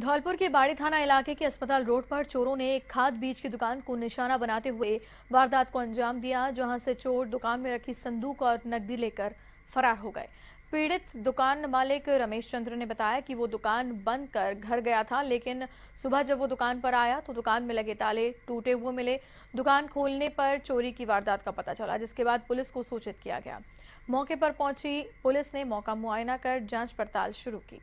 धौलपुर के बाड़ी थाना इलाके के अस्पताल रोड पर चोरों ने एक खाद बीज की दुकान को निशाना बनाते हुए वारदात को अंजाम दिया जहां से चोर दुकान में रखी संदूक और नकदी लेकर फरार हो गए पीड़ित दुकान मालिक रमेश चंद्र ने बताया कि वो दुकान बंद कर घर गया था लेकिन सुबह जब वो दुकान पर आया तो दुकान में लगे ताले टूटे हुए मिले दुकान खोलने पर चोरी की वारदात का पता चला जिसके बाद पुलिस को सूचित किया गया मौके पर पहुंची पुलिस ने मौका मुआयना कर जांच पड़ताल शुरू की